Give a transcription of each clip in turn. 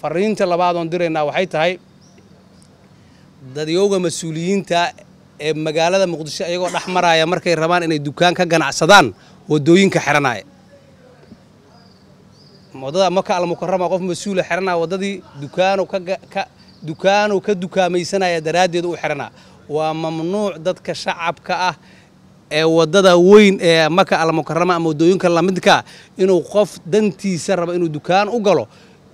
fariinta labaad oon diraynaa waxay tahay dadyooga mas-uuliyiinta ee magaalada muqdisho iyagoo dhex maraya markay rabaan inay dukaan ka ganacsadaan wadooyinka xidhanaya wadada maka almukarama qof mas-uula xidhanaya waddadii dukaanu ka dukaanu ka dukaamaysanaya daraaddeed u xidhanaa waa mamnuuc dadka shacabka ah ee wadada weyn ee maka almukarama ama wadooyinka lamidka inuu qof dantiisa raba inuu dukaan u galo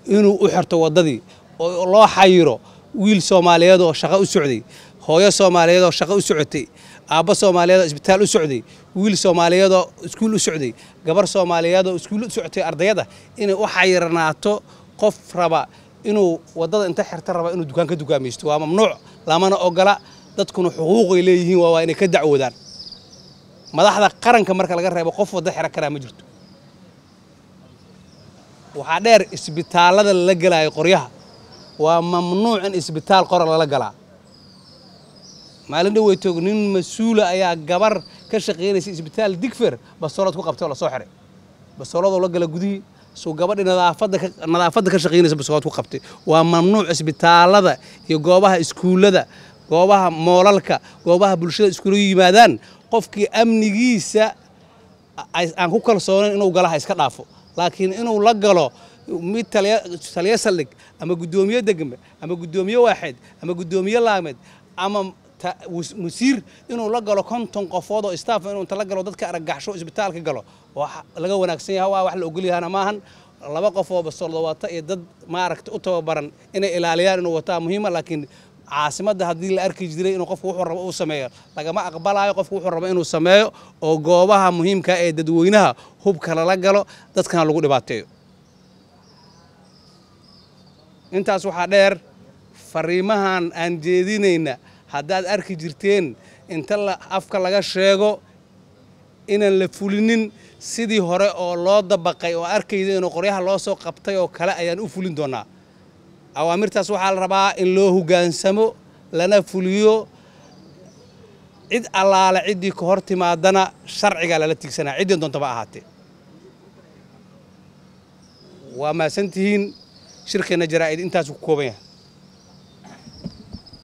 inuu u xirto waddadii oo loo xayiro wiil soomaaliyeed oo shaqo u socday hooyo soomaaliyeed oo shaqo u socotay aabbo soomaaliyeed oo isbitaal u socday wiil soomaaliyeed oo iskuul u socday gabar soomaaliyeed oo iskuul u socotay ardayada inay u xayirnaato qof raba inuu waddada inta xirta raba inuu dukaan ka dukaamaysto waa mamnuuc lamana ogola dadkuna xuquuqay leeyihiin waa waa inay ka dacwoodaan madaxda qaranka marka laga reebo qof wadda xira karaa ma jirto waxaa dheer isbitaallada lala gelaayo qoryaha waa mamnuuc in isbitaal qora lala galaa maalin dhaweytoog nin mas-uula ayaa gabar ka shaqaynaysa isbitaal digfer basoolad ku qabtay oo lasoo xihay bastooloodoo la gala gudihii suu gabadhii nadaafadda ka shaqaynaysa bastoolood ku qabtay waa mamnuuc isbitaalada iyo goobaha iskuullada goobaha moolalka goobaha bulshada iskuulagu yimaadaan qofkii amnigiisa aan ku kalsoonayn inuu galaha iska dhaafo laakiin inuu la galo mid taliya saldhig ama guddoomiye degme ama guddoomiye waaxeed ama guddoomiye laameed ama wasiir inuu la galo konton qofood oo istaafa inuu inta la galo dadka aragaxsho isbitaalka galo oo laga wanaagsan yaha waa wax la ogol maahan laba qof oo basolda wata iyo dad maaragta u tababaran inay ilaaliyaan inuu wataa muhiima laakiin caasimadda haddii la arki jiray inuu qofku wuxuu rabo uu sameeyo lagama aqbalaayo qofku wuxuu rabo inuu sameeyo oo goobaha muhiimka ah ee dadweynaha hubka lala galo dadkana lagu dhibaateeyo intaas waxaa dheer fariimahan aan jeedinayna haddaad arki jirteen inta afka laga sheego inaan la fulinin sidii hore oo loo dabaqay oo arkayda inuu qoryaha loo soo qabtay oo kale ayaan u fulin doonaa awaamirtaas waxaa la rabaa in loo hoggaansamo lana fuliyo cid allaale ciddii ka hor timaadana sharcigaa lala tiigsanaa ciddii doontaba ahaatee waa mahadsantihiin shirkeenna jaraa'id intaasu ku kooban yahay